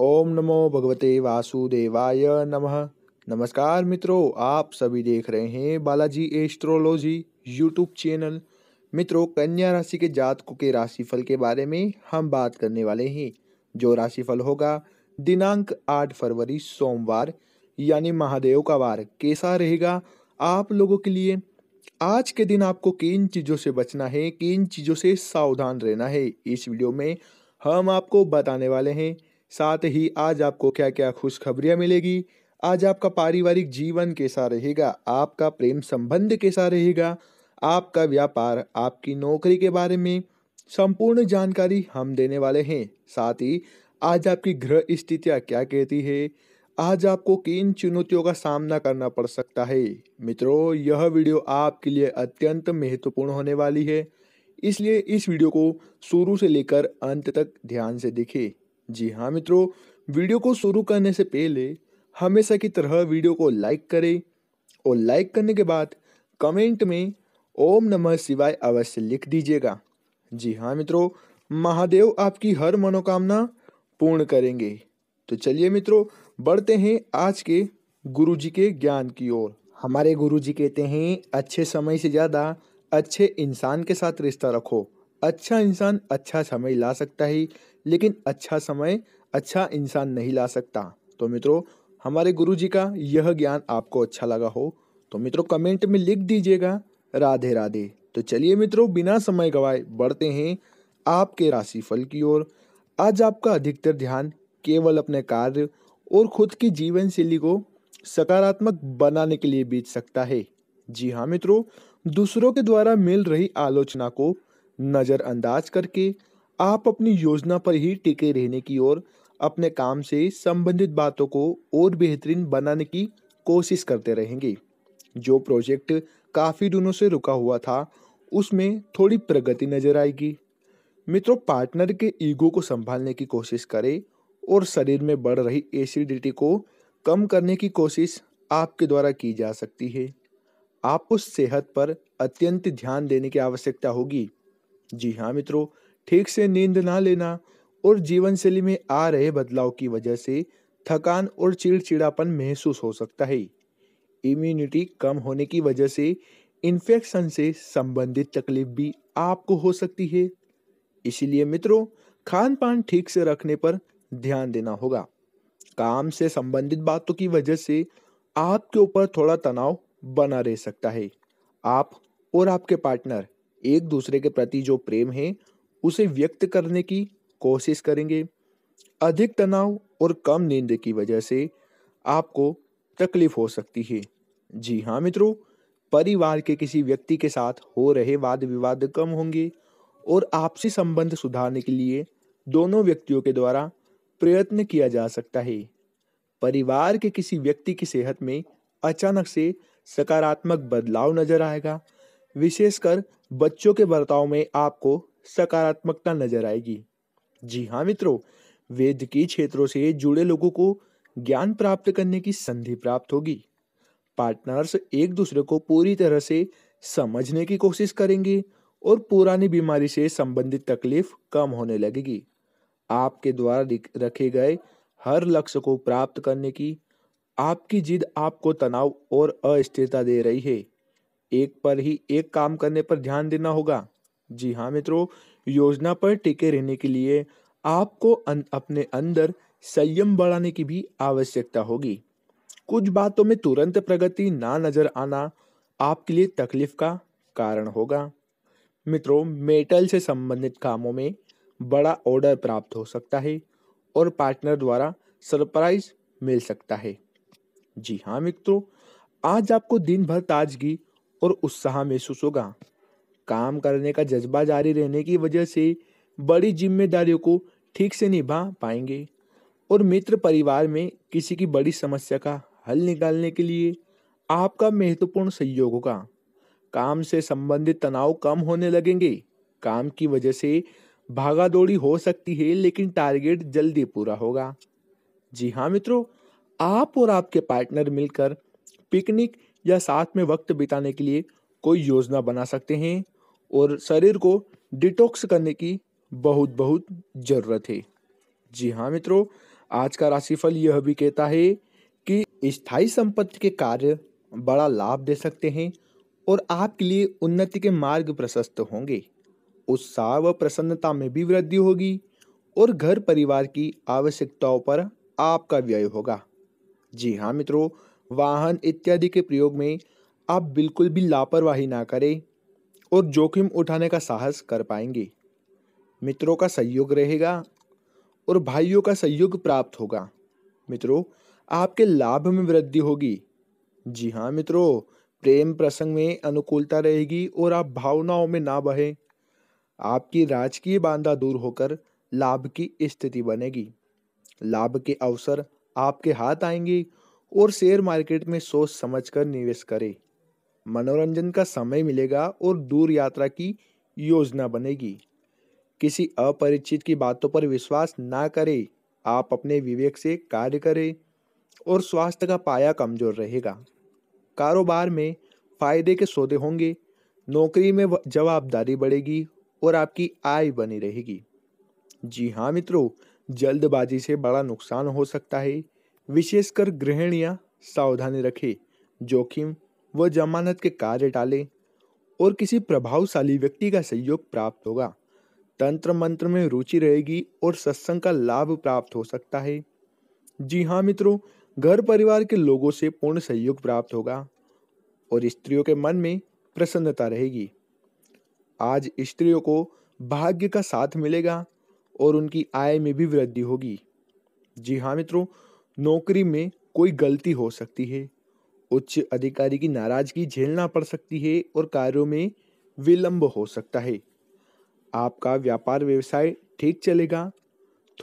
ओम नमो भगवते वासुदेवाय नमः नमस्कार मित्रों आप सभी देख रहे हैं बालाजी एस्ट्रोलॉजी यूट्यूब चैनल मित्रों कन्या राशि के जातकों के राशिफल के बारे में हम बात करने वाले हैं जो राशिफल होगा दिनांक 8 फरवरी सोमवार यानी महादेव का वार कैसा रहेगा आप लोगों के लिए आज के दिन आपको किन चीज़ों से बचना है किन चीज़ों से सावधान रहना है इस वीडियो में हम आपको बताने वाले हैं साथ ही आज आपको क्या क्या खुशखबरियाँ मिलेगी आज आपका पारिवारिक जीवन कैसा रहेगा आपका प्रेम संबंध कैसा रहेगा आपका व्यापार आपकी नौकरी के बारे में संपूर्ण जानकारी हम देने वाले हैं साथ ही आज आपकी गृह स्थितियाँ क्या कहती है आज आपको किन चुनौतियों का सामना करना पड़ सकता है मित्रों यह वीडियो आपके लिए अत्यंत महत्वपूर्ण होने वाली है इसलिए इस वीडियो को शुरू से लेकर अंत तक ध्यान से देखें जी हाँ मित्रों वीडियो को शुरू करने से पहले हमेशा की तरह वीडियो को लाइक करें और लाइक करने के बाद कमेंट में ओम नमः शिवाय अवश्य लिख दीजिएगा जी हाँ मित्रों महादेव आपकी हर मनोकामना पूर्ण करेंगे तो चलिए मित्रों बढ़ते हैं आज के गुरुजी के ज्ञान की ओर हमारे गुरुजी कहते हैं अच्छे समय से ज़्यादा अच्छे इंसान के साथ रिश्ता रखो अच्छा इंसान अच्छा समय ला सकता है लेकिन अच्छा समय अच्छा इंसान नहीं ला सकता तो मित्रों हमारे गुरु जी का यह ज्ञान आपको अच्छा लगा हो तो मित्रों कमेंट में लिख दीजिएगा राधे राधे तो चलिए मित्रों बिना समय गवाए बढ़ते हैं आपके राशिफल की ओर आज आपका अधिकतर ध्यान केवल अपने कार्य और खुद की जीवन शैली को सकारात्मक बनाने के लिए बीत सकता है जी हाँ मित्रों दूसरों के द्वारा मिल रही आलोचना को नज़रअंदाज करके आप अपनी योजना पर ही टिके रहने की ओर अपने काम से संबंधित बातों को और बेहतरीन बनाने की कोशिश करते रहेंगे जो प्रोजेक्ट काफ़ी दिनों से रुका हुआ था उसमें थोड़ी प्रगति नज़र आएगी मित्रों पार्टनर के ईगो को संभालने की कोशिश करें और शरीर में बढ़ रही एसिडिटी को कम करने की कोशिश आपके द्वारा की जा सकती है आपको सेहत पर अत्यंत ध्यान देने की आवश्यकता होगी जी हाँ मित्रों ठीक से नींद ना लेना और जीवन शैली में आ रहे बदलाव की वजह से थकान और चिड़चिड़ापन महसूस हो सकता है इम्यूनिटी कम होने की वजह से इन्फेक्शन से संबंधित तकलीफ भी आपको हो सकती है इसलिए मित्रों खान पान ठीक से रखने पर ध्यान देना होगा काम से संबंधित बातों की वजह से आपके ऊपर थोड़ा तनाव बना रह सकता है आप और आपके पार्टनर एक दूसरे के प्रति जो प्रेम है उसे व्यक्त करने की कोशिश करेंगे अधिक तनाव और कम नींद की वजह से आपको तकलीफ हो सकती है जी हाँ मित्रों परिवार के किसी व्यक्ति के साथ हो रहे वाद विवाद कम होंगे और आपसी संबंध सुधारने के लिए दोनों व्यक्तियों के द्वारा प्रयत्न किया जा सकता है परिवार के किसी व्यक्ति की सेहत में अचानक से सकारात्मक बदलाव नजर आएगा विशेषकर बच्चों के बर्ताव में आपको सकारात्मकता नजर आएगी जी हाँ मित्रों वेद के क्षेत्रों से जुड़े लोगों को ज्ञान प्राप्त करने की संधि प्राप्त होगी पार्टनर्स एक दूसरे को पूरी तरह से समझने की कोशिश करेंगे और पुरानी बीमारी से संबंधित तकलीफ कम होने लगेगी आपके द्वारा रखे गए हर लक्ष्य को प्राप्त करने की आपकी जिद आपको तनाव और अस्थिरता दे रही है एक पर ही एक काम करने पर ध्यान देना होगा जी हाँ मित्रों योजना पर टिके रहने के लिए आपको अन, अपने अंदर संयम बढ़ाने की भी आवश्यकता होगी कुछ बातों में तुरंत प्रगति ना नजर आना आपके लिए तकलीफ का कारण होगा मित्रों मेटल से संबंधित कामों में बड़ा ऑर्डर प्राप्त हो सकता है और पार्टनर द्वारा सरप्राइज मिल सकता है जी हाँ मित्रों आज आपको दिन भर ताजगी और उत्साह महसूस होगा काम करने का जज्बा जारी रहने की वजह से बड़ी जिम्मेदारियों को ठीक से निभा पाएंगे और मित्र परिवार में किसी की बड़ी समस्या का हल निकालने के लिए आपका महत्वपूर्ण सहयोग होगा काम से संबंधित तनाव कम होने लगेंगे काम की वजह से भागा दौड़ी हो सकती है लेकिन टारगेट जल्दी पूरा होगा जी हाँ मित्रों आप और आपके पार्टनर मिलकर पिकनिक या साथ में वक्त बिताने के लिए कोई योजना बना सकते हैं और शरीर को डिटॉक्स करने की बहुत बहुत ज़रूरत है जी हाँ मित्रों आज का राशिफल यह भी कहता है कि स्थायी संपत्ति के कार्य बड़ा लाभ दे सकते हैं और आपके लिए उन्नति के मार्ग प्रशस्त होंगे उत्साह व प्रसन्नता में भी वृद्धि होगी और घर परिवार की आवश्यकताओं पर आपका व्यय होगा जी हाँ मित्रों वाहन इत्यादि के प्रयोग में आप बिल्कुल भी लापरवाही ना करें और जोखिम उठाने का साहस कर पाएंगे मित्रों का सहयोग रहेगा और भाइयों का सहयोग प्राप्त होगा मित्रों आपके लाभ में वृद्धि होगी जी हाँ मित्रों प्रेम प्रसंग में अनुकूलता रहेगी और आप भावनाओं में ना बहें आपकी राजकीय बांधा दूर होकर लाभ की स्थिति बनेगी लाभ के अवसर आपके हाथ आएंगे और शेयर मार्केट में सोच समझकर निवेश करें मनोरंजन का समय मिलेगा और दूर यात्रा की योजना बनेगी किसी अपरिचित की बातों पर विश्वास ना करें आप अपने विवेक से कार्य करें और स्वास्थ्य का पाया कमजोर रहेगा कारोबार में फायदे के सौदे होंगे नौकरी में जवाबदारी बढ़ेगी और आपकी आय बनी रहेगी जी हाँ मित्रों जल्दबाजी से बड़ा नुकसान हो सकता है विशेषकर गृहिणियाँ सावधानी रखें जोखिम व जमानत के कार्य टालें और किसी प्रभावशाली व्यक्ति का सहयोग प्राप्त होगा तंत्र मंत्र में रुचि रहेगी और सत्संग का लाभ प्राप्त हो सकता है जी हाँ मित्रों घर परिवार के लोगों से पूर्ण सहयोग प्राप्त होगा और स्त्रियों के मन में प्रसन्नता रहेगी आज स्त्रियों को भाग्य का साथ मिलेगा और उनकी आय में भी वृद्धि होगी जी हाँ मित्रों नौकरी में कोई गलती हो सकती है उच्च अधिकारी की नाराज़गी झेलना पड़ सकती है और कार्यों में विलंब हो सकता है आपका व्यापार व्यवसाय ठीक चलेगा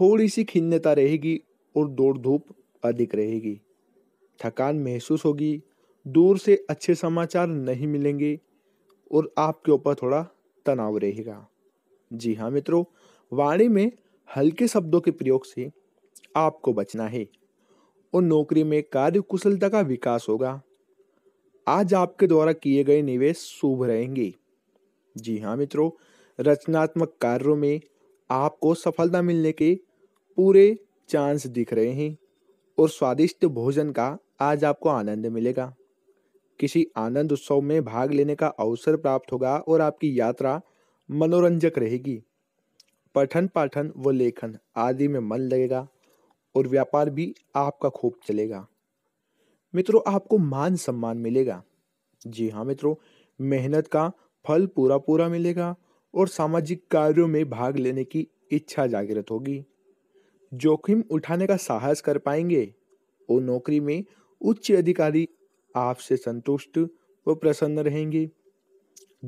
थोड़ी सी खिन्नता रहेगी और दौड़ धूप अधिक रहेगी थकान महसूस होगी दूर से अच्छे समाचार नहीं मिलेंगे और आपके ऊपर थोड़ा तनाव रहेगा जी हाँ मित्रों वाणी में हल्के शब्दों के प्रयोग से आपको बचना है और नौकरी में कार्य कुशलता का विकास होगा आज आपके द्वारा किए गए निवेश शुभ रहेंगे जी हाँ मित्रों रचनात्मक कार्यों में आपको सफलता मिलने के पूरे चांस दिख रहे हैं और स्वादिष्ट भोजन का आज आपको आनंद मिलेगा किसी आनंद उत्सव में भाग लेने का अवसर प्राप्त होगा और आपकी यात्रा मनोरंजक रहेगी पठन पाठन व लेखन आदि में मन लगेगा और व्यापार भी आपका खूब चलेगा मित्रों आपको मान सम्मान मिलेगा जी हाँ मित्रों मेहनत का फल पूरा पूरा मिलेगा और सामाजिक कार्यों में भाग लेने की इच्छा जागृत होगी जोखिम उठाने का साहस कर पाएंगे और नौकरी में उच्च अधिकारी आपसे संतुष्ट व प्रसन्न रहेंगे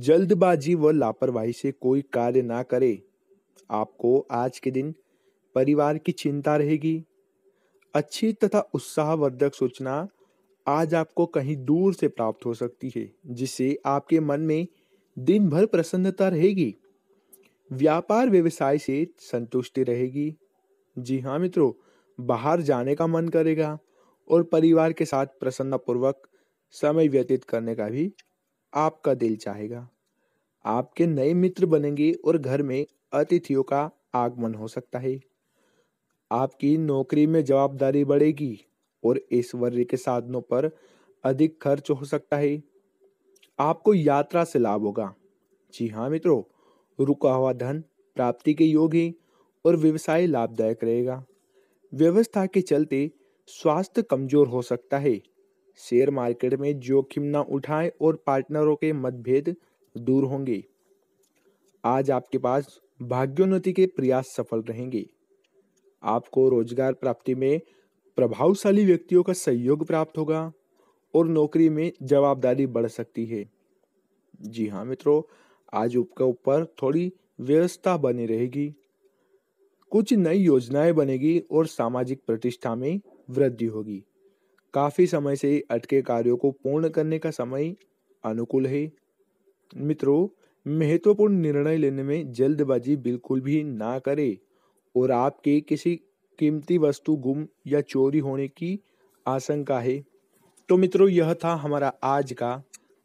जल्दबाजी व लापरवाही से कोई कार्य ना करे आपको आज के दिन परिवार की चिंता रहेगी अच्छी तथा उत्साहवर्धक सूचना आज आपको कहीं दूर से प्राप्त हो सकती है जिससे आपके मन में दिन भर प्रसन्नता रहेगी व्यापार व्यवसाय से संतुष्टि रहेगी जी हाँ मित्रों बाहर जाने का मन करेगा और परिवार के साथ प्रसन्नपूर्वक समय व्यतीत करने का भी आपका दिल चाहेगा आपके नए मित्र बनेंगे और घर में अतिथियों का आगमन हो सकता है आपकी नौकरी में जवाबदारी बढ़ेगी और ऐश्वर्य के साधनों पर अधिक खर्च हो सकता है आपको यात्रा से लाभ होगा जी हाँ मित्रों रुका हुआ धन प्राप्ति के योग है और व्यवसाय लाभदायक रहेगा व्यवस्था के चलते स्वास्थ्य कमजोर हो सकता है शेयर मार्केट में जोखिम ना उठाएं और पार्टनरों के मतभेद दूर होंगे आज आपके पास भाग्योन्नति के प्रयास सफल रहेंगे आपको रोजगार प्राप्ति में प्रभावशाली व्यक्तियों का सहयोग प्राप्त होगा और नौकरी में जवाबदारी बढ़ सकती है जी हाँ मित्रों आज उपके ऊपर थोड़ी व्यवस्था बनी रहेगी कुछ नई योजनाएं बनेगी और सामाजिक प्रतिष्ठा में वृद्धि होगी काफी समय से अटके कार्यों को पूर्ण करने का समय अनुकूल है मित्रों महत्वपूर्ण निर्णय लेने में जल्दबाजी बिल्कुल भी ना करें और आपके किसी कीमती वस्तु गुम या चोरी होने की आशंका है तो मित्रों यह था हमारा आज का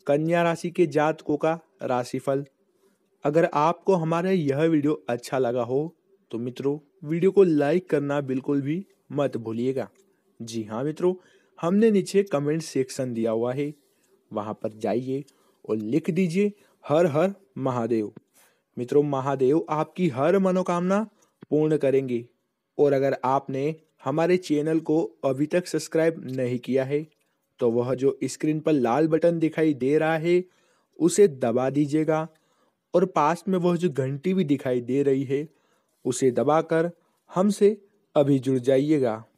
कन्या राशि के जातकों का राशिफल अगर आपको हमारा यह वीडियो अच्छा लगा हो तो मित्रों वीडियो को लाइक करना बिल्कुल भी मत भूलिएगा जी हाँ मित्रों हमने नीचे कमेंट सेक्शन दिया हुआ है वहाँ पर जाइए और लिख दीजिए हर हर महादेव मित्रों महादेव आपकी हर मनोकामना पूर्ण करेंगे और अगर आपने हमारे चैनल को अभी तक सब्सक्राइब नहीं किया है तो वह जो स्क्रीन पर लाल बटन दिखाई दे रहा है उसे दबा दीजिएगा और पास में वह जो घंटी भी दिखाई दे रही है उसे दबाकर हमसे अभी जुड़ जाइएगा